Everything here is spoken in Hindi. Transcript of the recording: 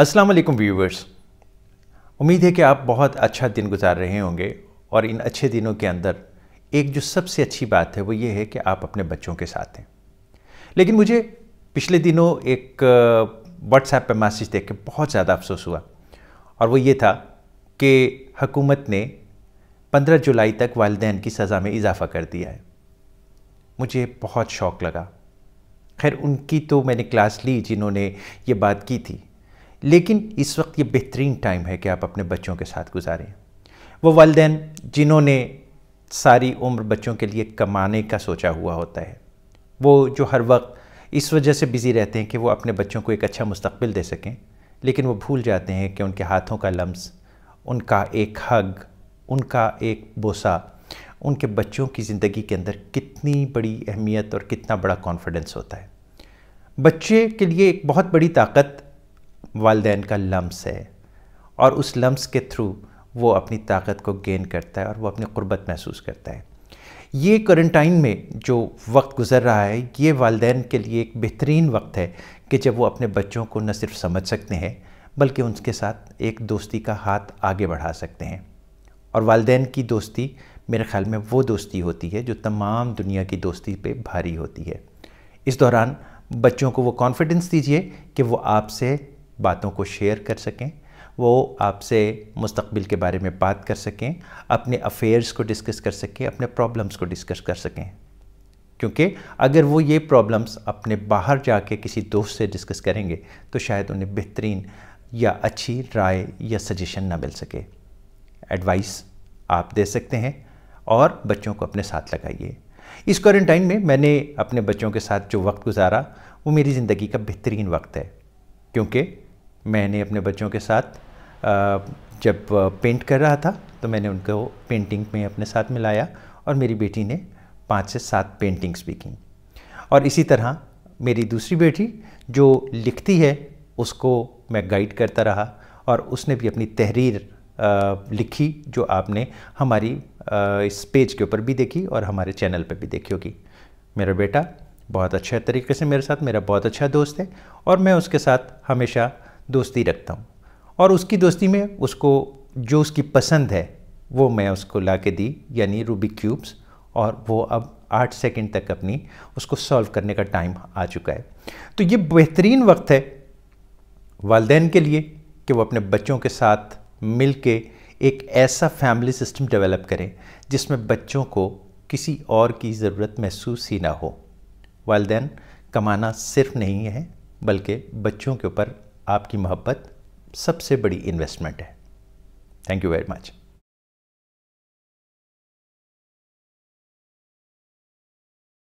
अस्सलाम वालेकुम व्यूवर्स उम्मीद है कि आप बहुत अच्छा दिन गुजार रहे होंगे और इन अच्छे दिनों के अंदर एक जो सबसे अच्छी बात है वो ये है कि आप अपने बच्चों के साथ हैं लेकिन मुझे पिछले दिनों एक व्हाट्सएप पर मैसेज देख के बहुत ज़्यादा अफसोस हुआ और वो ये था कि हकूमत ने 15 जुलाई तक वालदेन की सज़ा में इजाफ़ा कर दिया है मुझे बहुत शौक लगा खैर उनकी तो मैंने क्लास ली जिन्होंने ये बात की थी लेकिन इस वक्त ये बेहतरीन टाइम है कि आप अपने बच्चों के साथ गुजारें वो वालदेन जिन्होंने सारी उम्र बच्चों के लिए कमाने का सोचा हुआ होता है वो जो हर वक्त इस वजह से बिज़ी रहते हैं कि वो अपने बच्चों को एक अच्छा मुस्तबिल दे सकें लेकिन वो भूल जाते हैं कि उनके हाथों का लम्स उनका एक हग उनका एक बोसा उनके बच्चों की ज़िंदगी के अंदर कितनी बड़ी अहमियत और कितना बड़ा कॉन्फिडेंस होता है बच्चे के लिए एक बहुत बड़ी ताकत वालदेन का लम्स है और उस लम्स के थ्रू वो अपनी ताकत को गेन करता है और वो अपनी क़ुरबत महसूस करता है ये क्वारंटाइन में जो वक्त गुज़र रहा है ये वालदेन के लिए एक बेहतरीन वक्त है कि जब वो अपने बच्चों को न सिर्फ समझ सकते हैं बल्कि उनके साथ एक दोस्ती का हाथ आगे बढ़ा सकते हैं और वालदेन की दोस्ती मेरे ख्याल में वो दोस्ती होती है जो तमाम दुनिया की दोस्ती पे भारी होती है इस दौरान बच्चों को वो कॉन्फिडेंस दीजिए कि वो आपसे बातों को शेयर कर सकें वो आपसे मुस्तबिल के बारे में बात कर सकें अपने अफेयर्स को डिस्कस कर सकें अपने प्रॉब्लम्स को डिस्कस कर सकें क्योंकि अगर वो ये प्रॉब्लम्स अपने बाहर जाके किसी दोस्त से डिस्कस करेंगे तो शायद उन्हें बेहतरीन या अच्छी राय या सजेशन ना मिल सके एडवाइस आप दे सकते हैं और बच्चों को अपने साथ लगाइए इस क्वारंटाइन में मैंने अपने बच्चों के साथ जो वक्त गुजारा वो मेरी ज़िंदगी का बेहतरीन वक्त है क्योंकि मैंने अपने बच्चों के साथ जब पेंट कर रहा था तो मैंने उनको पेंटिंग में अपने साथ मिलाया और मेरी बेटी ने पाँच से सात पेंटिंग्स भी की और इसी तरह मेरी दूसरी बेटी जो लिखती है उसको मैं गाइड करता रहा और उसने भी अपनी तहरीर लिखी जो आपने हमारी इस पेज के ऊपर भी देखी और हमारे चैनल पर भी देखी होगी मेरा बेटा बहुत अच्छे तरीके से मेरे साथ मेरा बहुत अच्छा दोस्त है और मैं उसके साथ हमेशा दोस्ती रखता हूँ और उसकी दोस्ती में उसको जो उसकी पसंद है वो मैं उसको ला के दी यानी रूबिक क्यूब्स और वो अब आठ सेकंड तक अपनी उसको सॉल्व करने का टाइम आ चुका है तो ये बेहतरीन वक्त है वालदेन के लिए कि वो अपने बच्चों के साथ मिल के एक ऐसा फैमिली सिस्टम डेवलप करें जिसमें बच्चों को किसी और की ज़रूरत महसूस ही ना हो वालदेन कमाना सिर्फ नहीं है बल्कि बच्चों के ऊपर आपकी मोहब्बत सबसे बड़ी इन्वेस्टमेंट है थैंक यू वेरी मच